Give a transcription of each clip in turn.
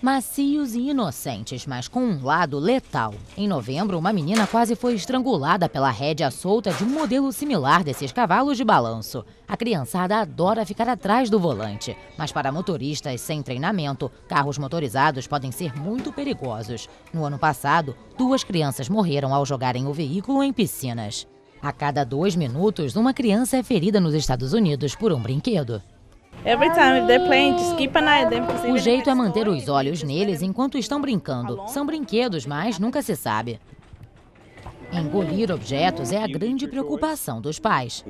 Macios e inocentes, mas com um lado letal. Em novembro, uma menina quase foi estrangulada pela rédea solta de um modelo similar desses cavalos de balanço. A criançada adora ficar atrás do volante, mas para motoristas sem treinamento, carros motorizados podem ser muito perigosos. No ano passado, duas crianças morreram ao jogarem o veículo em piscinas. A cada dois minutos, uma criança é ferida nos Estados Unidos por um brinquedo. O jeito é manter os olhos neles enquanto estão brincando. São brinquedos, mas nunca se sabe. Engolir objetos é a grande preocupação dos pais.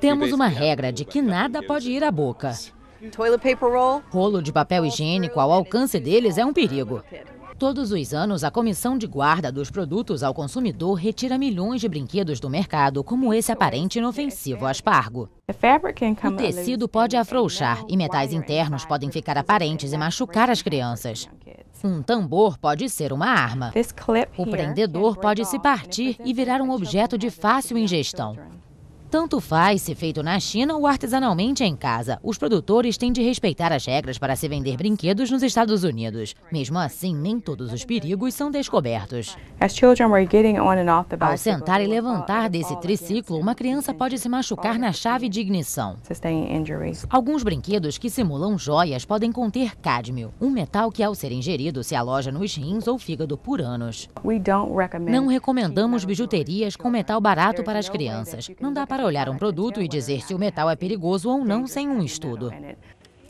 Temos uma regra de que nada pode ir à boca. Rolo de papel higiênico ao alcance deles é um perigo. Todos os anos, a Comissão de Guarda dos Produtos ao Consumidor retira milhões de brinquedos do mercado, como esse aparente inofensivo aspargo. O tecido pode afrouxar e metais internos podem ficar aparentes e machucar as crianças. Um tambor pode ser uma arma. O prendedor pode se partir e virar um objeto de fácil ingestão. Tanto faz se feito na China ou artesanalmente em casa. Os produtores têm de respeitar as regras para se vender brinquedos nos Estados Unidos. Mesmo assim, nem todos os perigos são descobertos. Ao sentar e levantar desse triciclo, uma criança pode se machucar na chave de ignição. Alguns brinquedos que simulam joias podem conter cádmio, um metal que, ao ser ingerido, se aloja nos rins ou fígado por anos. Não recomendamos bijuterias com metal barato para as crianças. Não dá para para olhar um produto e dizer se o metal é perigoso ou não sem um estudo.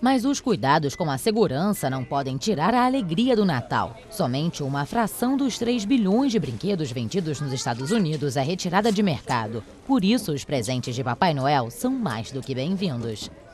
Mas os cuidados com a segurança não podem tirar a alegria do Natal. Somente uma fração dos 3 bilhões de brinquedos vendidos nos Estados Unidos é retirada de mercado. Por isso, os presentes de Papai Noel são mais do que bem-vindos.